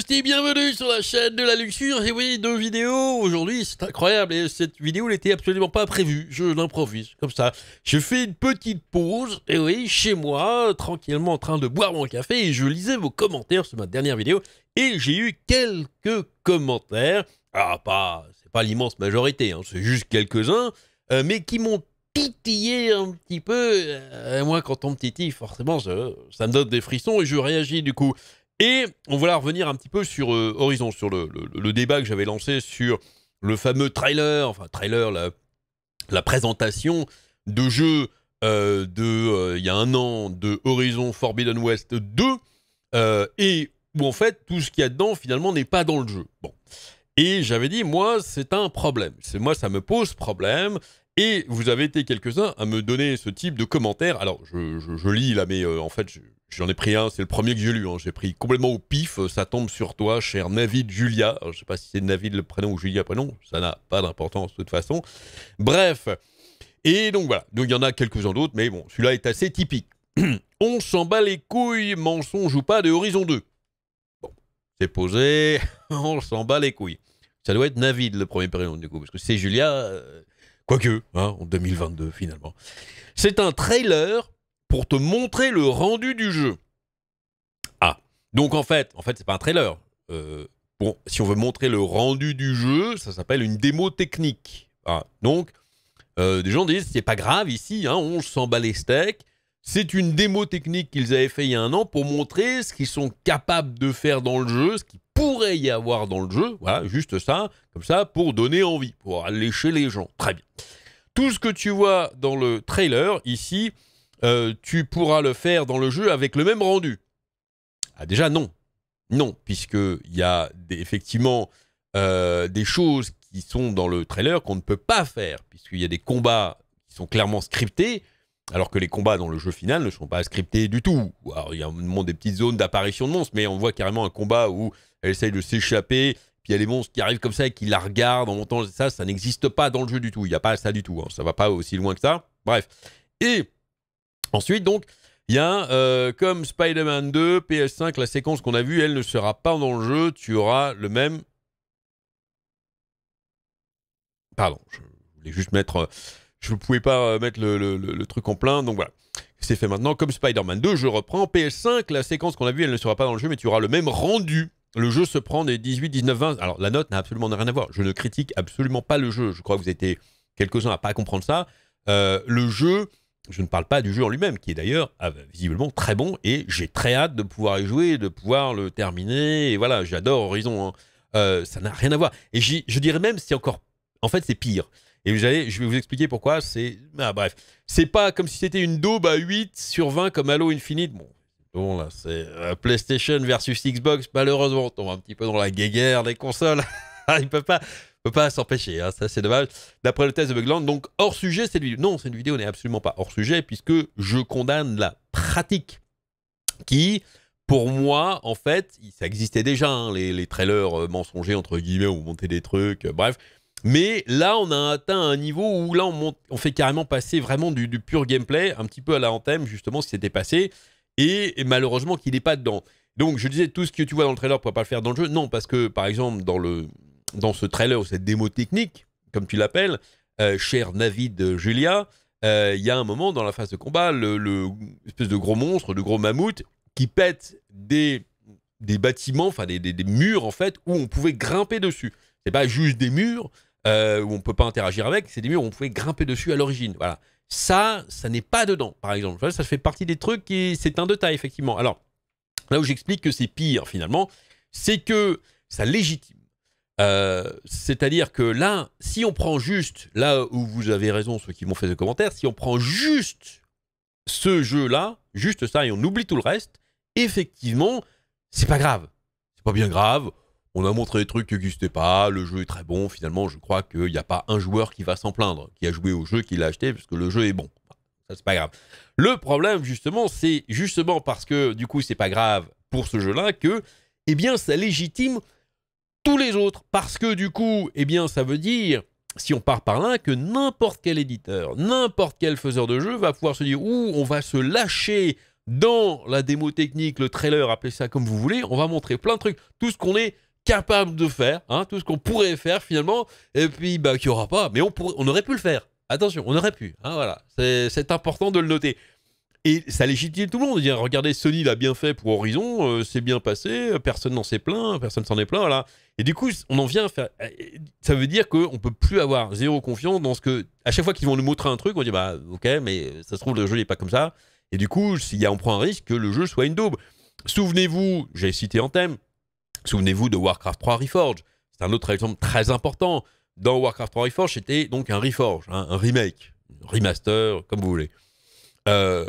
style bienvenue sur la chaîne de la luxure. Et oui, deux vidéos aujourd'hui, c'est incroyable. Et cette vidéo n'était absolument pas prévue. Je l'improvise, comme ça. Je fais une petite pause, et oui, chez moi, tranquillement en train de boire mon café. Et je lisais vos commentaires sur ma dernière vidéo. Et j'ai eu quelques commentaires. Ah, pas, c'est pas l'immense majorité, hein. c'est juste quelques-uns. Euh, mais qui m'ont titillé un petit peu. Euh, moi, quand on me titille, forcément, ça me donne des frissons et je réagis du coup. Et on va revenir un petit peu sur euh, Horizon, sur le, débat que j'avais lancé sur le fameux trailer, enfin trailer, la, la présentation de jeu euh, de, euh, il y a un an de Horizon Forbidden West 2, et où en fait tout ce qu'il y a dedans finalement n'est pas dans le jeu. Bon. Et j'avais dit, moi, c'est un problème. C'est Moi, ça me pose problème. Et vous avez été quelques-uns à me donner ce type de commentaires. Alors, je, lis là, mais en fait, je, J'en ai pris un, c'est le premier que j'ai lu. Hein. J'ai pris complètement au pif. Euh, ça tombe sur toi, cher Navid Julia. Je je sais pas si c'est Navid le prénom ou Julia le prénom. Ça n'a pas d'importance de toute façon. Bref. Et donc voilà. Donc il y en a quelques-uns d'autres, mais bon, celui-là est assez typique. On s'en bat les couilles, mensonge ou pas, de Horizon 2. Bon, c'est posé. On s'en bat les couilles. Ça doit être Navid le premier prénom du coup, parce que c'est Julia. Euh, quoique, hein, en 2022 finalement. C'est un trailer pour te montrer le rendu du jeu. Ah, donc en fait, en fait, c'est pas un trailer. Euh, bon, si on veut montrer le rendu du jeu, ça s'appelle une démo technique. Ah, donc, euh, des gens disent c'est pas grave ici, hein, on s'en bat les steaks. C'est une démo technique qu'ils avaient fait il y a un an pour montrer ce qu'ils sont capables de faire dans le jeu, ce qu'il pourrait y avoir dans le jeu. Voilà, juste ça, comme ça, pour donner envie, pour allécher les gens. Très bien. Tout ce que tu vois dans le trailer ici, euh, tu pourras le faire dans le jeu avec le même rendu. Ah, déjà, non. Non, puisqu'il y a effectivement euh, des choses qui sont dans le trailer qu'on ne peut pas faire, puisqu'il y a des combats qui sont clairement scriptés, alors que les combats dans le jeu final ne sont pas scriptés du tout. il y a un, des petites zones d'apparition de monstres, mais on voit carrément un combat où elle essaye de s'échapper, puis il y a les monstres qui arrivent comme ça et qui la regardent en montant. Ça, ça n'existe pas dans le jeu du tout. Il n'y a pas ça du tout. Ça hein. Ça va pas aussi loin que ça. Bref. Et Ensuite, donc, il y a, euh, comme Spider-Man 2, PS5, la séquence qu'on a vue, elle ne sera pas dans le jeu. Tu auras le même. Pardon, je voulais juste mettre. Euh, je ne pouvais pas euh, mettre le, le, truc en plein, donc voilà. C'est fait maintenant. Comme Spider-Man 2, je reprends. PS5, la séquence qu'on a vue, elle ne sera pas dans le jeu, mais tu auras le même rendu. Le jeu se prend des 18, 19, 20. Alors, la note n'a absolument rien à voir. Je ne critique absolument pas le jeu. Je crois que vous étiez quelques-uns à pas comprendre ça. le jeu je ne parle pas du jeu en lui-même, qui est d'ailleurs ah, bah, visiblement très bon, et j'ai très hâte de pouvoir y jouer, de pouvoir le terminer. Et voilà, j'adore Horizon. Hein. Euh, ça n'a rien à voir. Et je dirais même, c'est encore. En fait, c'est pire. Et vous allez, je vais vous expliquer pourquoi. C'est. Ah, bref. C'est pas comme si c'était une daube à 8 sur 20 comme Halo Infinite. Bon, là, c'est euh, PlayStation versus Xbox. Malheureusement, on tombe un petit peu dans la guéguerre des consoles. Ah, Ils peuvent pas peut pas s'empêcher, hein, ça c'est dommage. D'après le test de Bugland, donc hors sujet cette vidéo. Non, cette vidéo n'est absolument pas hors sujet puisque je condamne la pratique qui, pour moi, en fait, ça existait déjà, hein, les, les, trailers euh, mensongers entre guillemets où on montait des trucs, euh, bref. Mais là, on a atteint un niveau où là, on, on fait carrément passer vraiment du, pur gameplay, un petit peu à la anthème justement, ce qui s'était passé, et, malheureusement qu'il n'est pas dedans. Donc, je disais, tout ce que tu vois dans le trailer, ne pourrait pas le faire dans le jeu. Non, parce que, par exemple, dans le, dans ce trailer ou cette démo technique, comme tu l'appelles, euh, cher Navid Julia, euh, il y a un moment dans la phase de combat, le, espèce de gros monstre, de gros mammouth, qui pète des, des bâtiments, enfin des, des, murs en fait, où on pouvait grimper dessus. C'est pas juste des murs euh, où on peut pas interagir avec, c'est des murs où on pouvait grimper dessus à l'origine. Voilà. Ça, ça n'est pas dedans, par exemple. Ça fait partie des trucs qui. C'est un détail effectivement. Alors, là où j'explique que c'est pire, finalement, c'est que ça légitime euh, c'est-à-dire que là, si on prend juste, là où vous avez raison, ceux qui m'ont fait ce commentaire, si on prend juste ce jeu-là, juste ça, et on oublie tout le reste, effectivement, c'est pas grave. C'est pas bien grave. On a montré des trucs qui n'existaient pas, le jeu est très bon, finalement, je crois qu'il n'y a pas un joueur qui va s'en plaindre, qui a joué au jeu, qui l'a acheté, parce que le jeu est bon. Ça, c'est pas grave. Le problème, justement, c'est justement parce que, du coup, c'est pas grave pour ce jeu-là que, eh bien, ça légitime tous les autres. Parce que du coup, eh bien, ça veut dire, si on part par là, que n'importe quel éditeur, n'importe quel faiseur de jeu va pouvoir se dire, ouh, on va se lâcher dans la démo technique, le trailer, appelez ça comme vous voulez, on va montrer plein de trucs, tout ce qu'on est capable de faire, hein, tout ce qu'on pourrait faire finalement, et puis bah, qu'il n'y aura pas, mais on, aurait pu le faire. Attention, on aurait pu. Hein, voilà, c'est important de le noter. Et ça légitime tout le monde. Dire, regardez, Sony l'a bien fait pour Horizon, euh, c'est bien passé, personne n'en s'est plaint, personne s'en est plaint, voilà. Et du coup, on en vient à faire. Euh, euh, ça veut dire qu'on peut plus avoir zéro confiance dans ce que. À chaque fois qu'ils vont nous montrer un truc, on dit, bah, ok, mais ça se trouve, le jeu n'est pas comme ça. Et du coup, y a, on prend un risque que le jeu soit une daube. Souvenez-vous, j'ai cité en thème, souvenez-vous de Warcraft 3 Reforge, C'est un autre exemple très important. Dans Warcraft 3 Reforge, c'était donc un Reforge, hein, un remake, un remaster, comme vous voulez. Euh,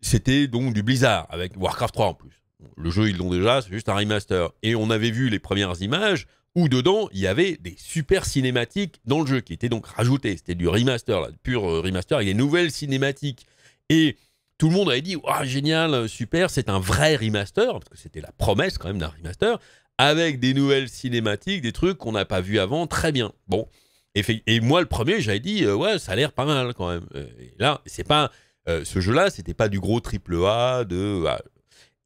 c'était donc du Blizzard, avec Warcraft 3 en plus. Le jeu, ils l'ont déjà, c'est juste un remaster. Et on avait vu les premières images où dedans, il y avait des super cinématiques dans le jeu qui étaient donc rajoutées. C'était du remaster, là, pur euh, remaster, avec des nouvelles cinématiques. Et tout le monde avait dit génial, super, c'est un vrai remaster, parce que c'était la promesse quand même d'un remaster, avec des nouvelles cinématiques, des trucs qu'on n'a pas vu avant, très bien. Bon. Et, moi, le premier, j'avais dit, euh, ouais, ça a l'air pas mal quand même. là, c'est pas euh, ce jeu-là, c'était pas du gros triple A de. Ah.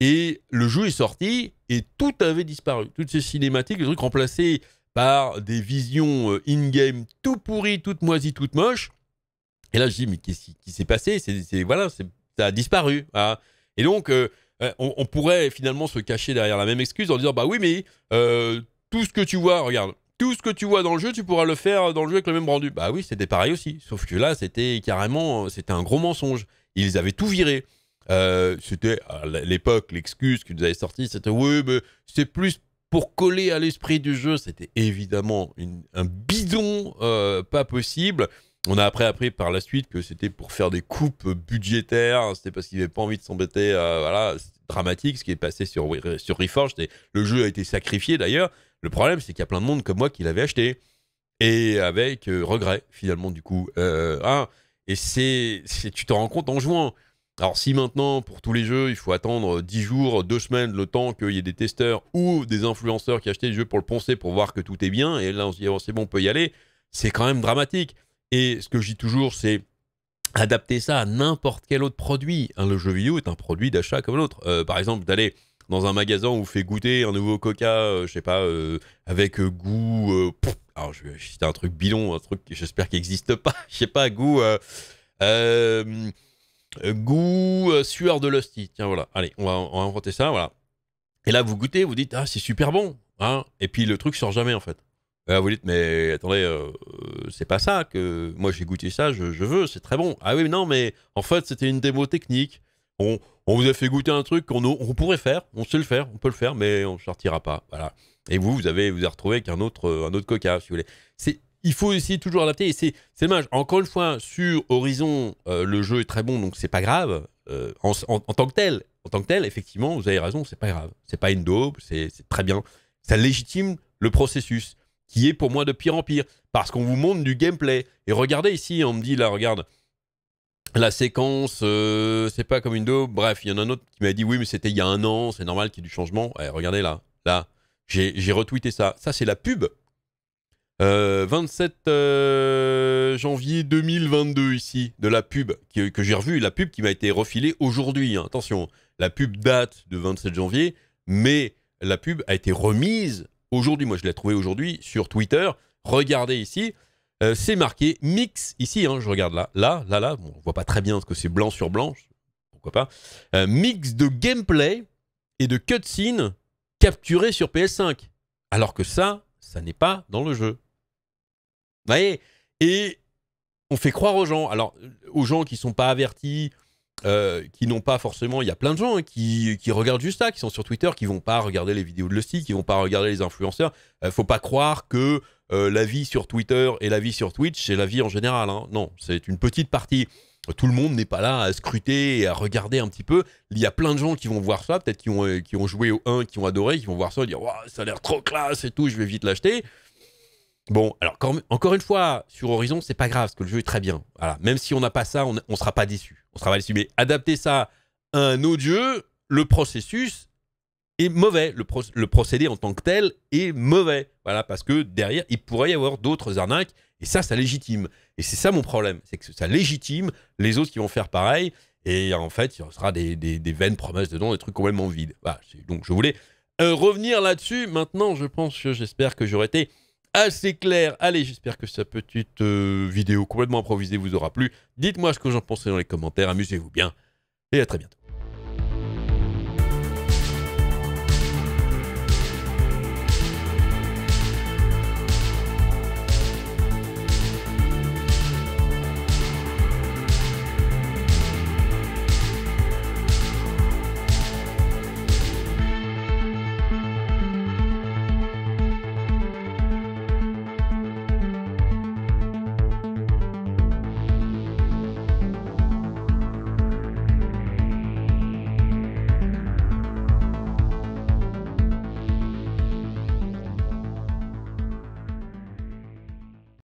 Et le jeu est sorti et tout avait disparu. Toutes ces cinématiques, les trucs remplacés par des visions euh, in-game tout pourries, toutes moisies, toutes moches. Et là, je dis, mais qu'est-ce qui s'est passé C'est Voilà, ça a disparu. Hein. Et donc, euh, on, pourrait finalement se cacher derrière la même excuse en disant, bah oui, mais tout ce que tu vois, regarde, tout ce que tu vois dans le jeu, tu pourras le faire euh, dans le jeu avec le même rendu. Bah oui, c'était pareil aussi. Sauf que là, c'était carrément, euh, c'était un gros mensonge. Ils avaient tout viré. Euh, c'était à l'époque l'excuse qu'ils avaient sortie, c'était oui, mais c'est plus pour coller à l'esprit du jeu. C'était évidemment un bidon pas possible. On a après appris par la suite que c'était pour faire des coupes budgétaires, hein, c'était parce qu'ils n'avaient pas envie de s'embêter. Euh, voilà, dramatique ce qui est passé sur, sur Reforged. le jeu a été sacrifié d'ailleurs. Le problème, c'est qu'il y a plein de monde comme moi qui l'avait acheté. Et avec euh, regret, finalement, du coup. Euh, ah, et c'est, tu te rends compte en jouant. Alors, si maintenant, pour tous les jeux, il faut attendre 10 jours, 2 semaines, le temps qu'il y ait des testeurs ou des influenceurs qui achètent des jeux pour le poncer, pour voir que tout est bien, et là, on se dit, oh, c'est bon, on peut y aller, c'est quand même dramatique. Et ce que je dis toujours, c'est adapter ça à n'importe quel autre produit. Hein, le jeu vidéo est un produit d'achat comme l'autre. Euh, par exemple, d'aller dans un magasin, on vous fait goûter un nouveau Coca, je euh, je sais pas, euh, avec euh, goût. alors, je un truc bidon, un truc j'espère qu'il n'existe pas. Je sais pas, goût. goût sueur de Lusty. Tiens, voilà. Allez, on va, inventer ça, voilà. Et là, vous goûtez, vous dites, ah, c'est super bon. Hein? Et puis, le truc sort jamais, en fait. vous dites, mais attendez, c'est pas ça que moi j'ai goûté ça, je, je veux, c'est très bon. Ah oui, non, mais en fait, c'était une démo technique. On, vous a fait goûter un truc qu'on pourrait faire, on sait le faire, on peut le faire, mais on ne sortira pas. Voilà. Et vous, vous avez vous êtes retrouvé qu'un autre, euh, un autre coca, si vous voulez. C'est, il faut essayer toujours adapter, et c'est, c'est dommage. Encore une fois, sur Horizon, euh, le jeu est très bon, donc c'est pas grave. Euh, en, tant que tel, en tant que tel, effectivement, vous avez raison, c'est pas grave. C'est pas une daube, c'est très bien. Ça légitime le processus, qui est pour moi de pire en pire, parce qu'on vous montre du gameplay. Et regardez ici, on me dit, là, regarde, la séquence, euh, c'est pas comme une daube. Bref, il y en a un autre qui m'a dit oui, mais c'était il y a un an, c'est normal qu'il y ait du changement. Eh, regardez là, là, j'ai retweeté ça. Ça, c'est la pub. 27 euh, euh, janvier 2022 ici, de la pub que j'ai revue, la pub qui m'a été refilée aujourd'hui. Hein. Attention, la pub date de 27 janvier, mais la pub a été remise aujourd'hui. Moi, je l'ai trouvée aujourd'hui sur Twitter. Regardez ici, euh, c'est marqué mix ici, hein, je regarde là, là, là, là, on voit pas très bien ce que c'est blanc sur blanc, pourquoi pas. Euh, mix de gameplay et de cutscene capturé sur PS5. Alors que ça, ça n'est pas dans le jeu. Vous voyez Et on fait croire aux gens, alors aux gens qui sont pas avertis, euh, qui n'ont pas forcément, il y a plein de gens hein, qui, regardent juste ça, qui sont sur Twitter, qui vont pas regarder les vidéos de Lusty, qui vont pas regarder les influenceurs. ne faut pas croire que euh, la vie sur Twitter et la vie sur Twitch, c'est la vie en général. Hein. Non, c'est une petite partie. Tout le monde n'est pas là à scruter et à regarder un petit peu. Il y a plein de gens qui vont voir ça, peut-être qui ont, euh, qui ont joué au 1, qui ont adoré, qui vont voir ça et dire ça a l'air trop classe et tout, je vais vite l'acheter. Bon, alors encore une fois, sur Horizon, c'est pas grave, parce que le jeu est très bien. Même si on n'a pas ça, on ne sera pas déçu. On sera pas déçu. Mais adapter ça à un autre jeu, le processus, est mauvais. Le, procédé en tant que tel est mauvais. Voilà, parce que derrière, il pourrait y avoir d'autres arnaques. Et ça, ça légitime. Et c'est ça mon problème. C'est que ça légitime les autres qui vont faire pareil. Et en fait, il y aura des, des, vaines promesses dedans, des trucs complètement vides. Voilà, donc je voulais euh, revenir là-dessus. Maintenant, je pense que j'espère que j'aurais été assez clair. Allez, j'espère que cette petite euh, vidéo complètement improvisée vous aura plu. Dites-moi ce que j'en pensais dans les commentaires. Amusez-vous bien. Et à très bientôt.